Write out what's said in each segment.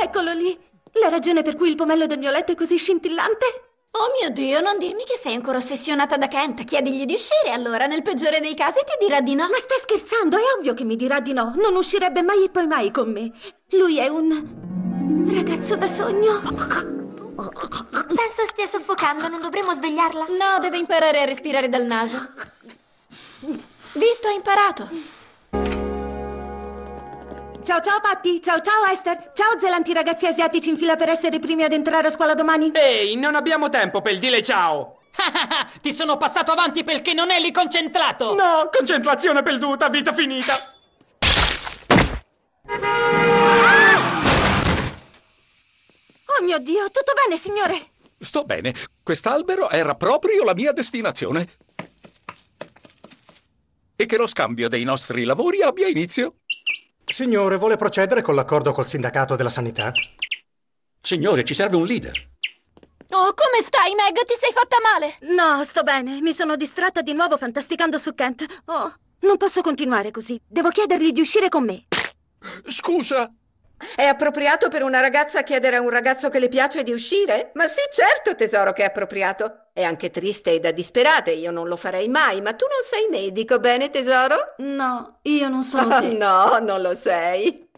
Eccolo lì! La ragione per cui il pomello del mio letto è così scintillante? Oh mio Dio, non dirmi che sei ancora ossessionata da Kent. Chiedigli di uscire, allora. Nel peggiore dei casi ti dirà di no. Ma stai scherzando? È ovvio che mi dirà di no. Non uscirebbe mai e poi mai con me. Lui è un... ragazzo da sogno. Penso stia soffocando, non dovremmo svegliarla. No, deve imparare a respirare dal naso. Visto, ha imparato. Ciao ciao Patti, ciao ciao Esther, ciao zelanti ragazzi asiatici in fila per essere i primi ad entrare a scuola domani. Ehi, non abbiamo tempo per dire ciao! Ah, ah, ah, ti sono passato avanti perché non eri concentrato! No, concentrazione perduta, vita finita! Oh mio Dio, tutto bene signore? Sto bene, quest'albero era proprio la mia destinazione. E che lo scambio dei nostri lavori abbia inizio. Signore, vuole procedere con l'accordo col sindacato della sanità? Signore, ci serve un leader. Oh, come stai, Meg? Ti sei fatta male? No, sto bene. Mi sono distratta di nuovo fantasticando su Kent. Oh, non posso continuare così. Devo chiedergli di uscire con me. Scusa, è appropriato per una ragazza chiedere a un ragazzo che le piace di uscire? Ma sì, certo, tesoro, che è appropriato. È anche triste e da disperate, io non lo farei mai, ma tu non sei medico, bene, tesoro? No, io non sono ah, te. Oh, no, non lo sei.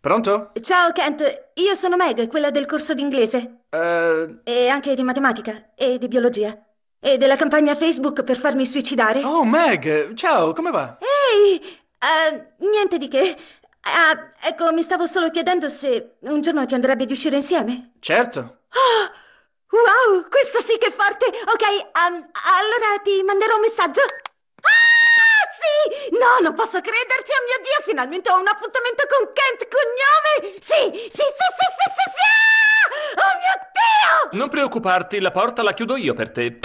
Pronto? Ciao Kent, io sono Meg, quella del corso d'inglese. Eh, E anche di matematica e di biologia. E della campagna Facebook per farmi suicidare. Oh, Meg, ciao, come va? Ehi! eh, niente di che. Ah, ecco, mi stavo solo chiedendo se un giorno ti andrebbe di uscire insieme. Certo. Ah, wow, questo sì che è forte. Ok, um, allora ti manderò un messaggio. Ah, sì! No, non posso crederci, oh mio Dio, finalmente ho un appuntamento con Kent Cognome! Sì, sì, sì, sì, sì, sì, sì! sì. Ah, oh mio Dio! Non preoccuparti, la porta la chiudo io per te.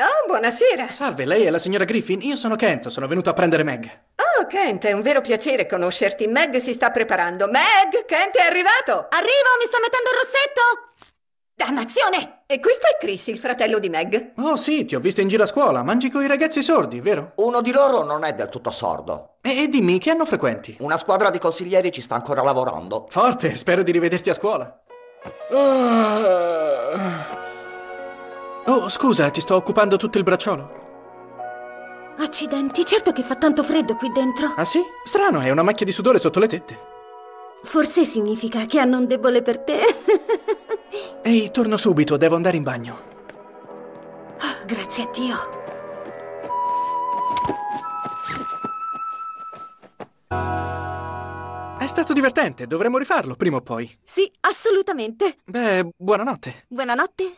Oh, buonasera. Salve, lei è la signora Griffin? Io sono Kent, sono venuto a prendere Meg. Oh, Kent, è un vero piacere conoscerti. Meg si sta preparando. Meg, Kent è arrivato! Arrivo, mi sto mettendo il rossetto! Dannazione! E questo è Chris, il fratello di Meg. Oh sì, ti ho visto in giro a scuola. Mangi con i ragazzi sordi, vero? Uno di loro non è del tutto sordo. E, e dimmi, che hanno frequenti? Una squadra di consiglieri ci sta ancora lavorando. Forte, spero di rivederti a scuola. Ah. Oh, scusa, ti sto occupando tutto il bracciolo. Accidenti, certo che fa tanto freddo qui dentro. Ah sì? Strano, è una macchia di sudore sotto le tette. Forse significa che hanno un debole per te. Ehi, torno subito, devo andare in bagno. Oh, grazie a Dio. È stato divertente, dovremmo rifarlo prima o poi. Sì, assolutamente. Beh, buonanotte. Buonanotte.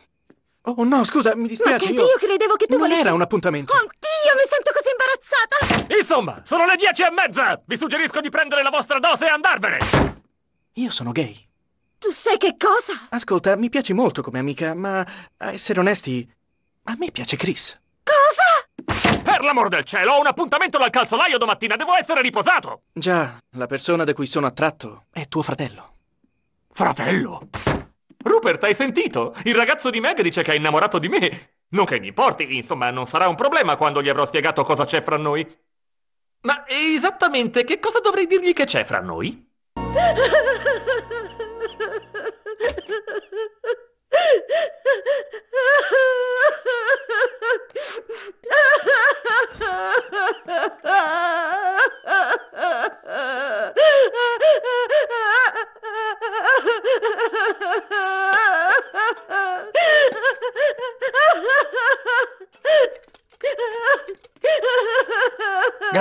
Oh no, scusa, mi dispiace. Ma che io... io credevo che tu non volessi... Non era un appuntamento. Oddio! Oh, io mi sento così imbarazzata! Insomma, sono le dieci e mezza! Vi suggerisco di prendere la vostra dose e andarvene! Io sono gay. Tu sai che cosa? Ascolta, mi piace molto come amica, ma a essere onesti, a me piace Chris. Cosa? Per l'amor del cielo, ho un appuntamento dal calzolaio domattina, devo essere riposato! Già, la persona da cui sono attratto è tuo fratello. Fratello? Rupert, hai sentito? Il ragazzo di Meg dice che è innamorato di me. Non che mi importi, insomma, non sarà un problema quando gli avrò spiegato cosa c'è fra noi. Ma esattamente che cosa dovrei dirgli che c'è fra noi?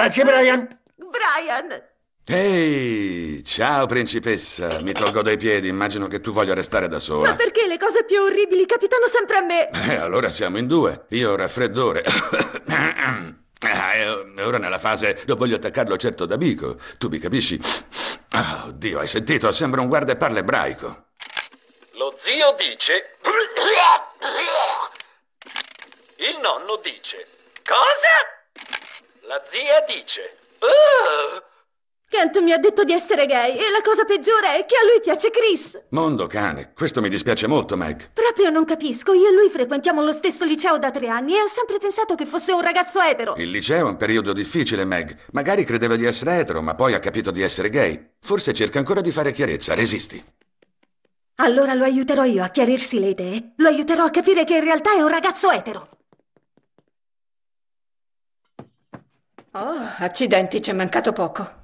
Grazie, Brian. Brian! Ehi, ciao principessa. Mi tolgo dai piedi, immagino che tu voglia restare da sola. Ma perché le cose più orribili capitano sempre a me? Eh, allora siamo in due. Io ho raffreddore. Ah, ora nella fase lo voglio attaccarlo certo da bico. Tu mi capisci? Oh, oddio, hai sentito? Sembra un guardaparla ebraico. Lo zio dice... Il nonno dice... Cosa? La zia dice... Oh! Kent mi ha detto di essere gay e la cosa peggiore è che a lui piace Chris. Mondo cane, questo mi dispiace molto, Meg. Proprio non capisco, io e lui frequentiamo lo stesso liceo da tre anni e ho sempre pensato che fosse un ragazzo etero. Il liceo è un periodo difficile, Meg. Magari credeva di essere etero, ma poi ha capito di essere gay. Forse cerca ancora di fare chiarezza, resisti. Allora lo aiuterò io a chiarirsi le idee. Lo aiuterò a capire che in realtà è un ragazzo etero. Oh, accidenti, ci è mancato poco.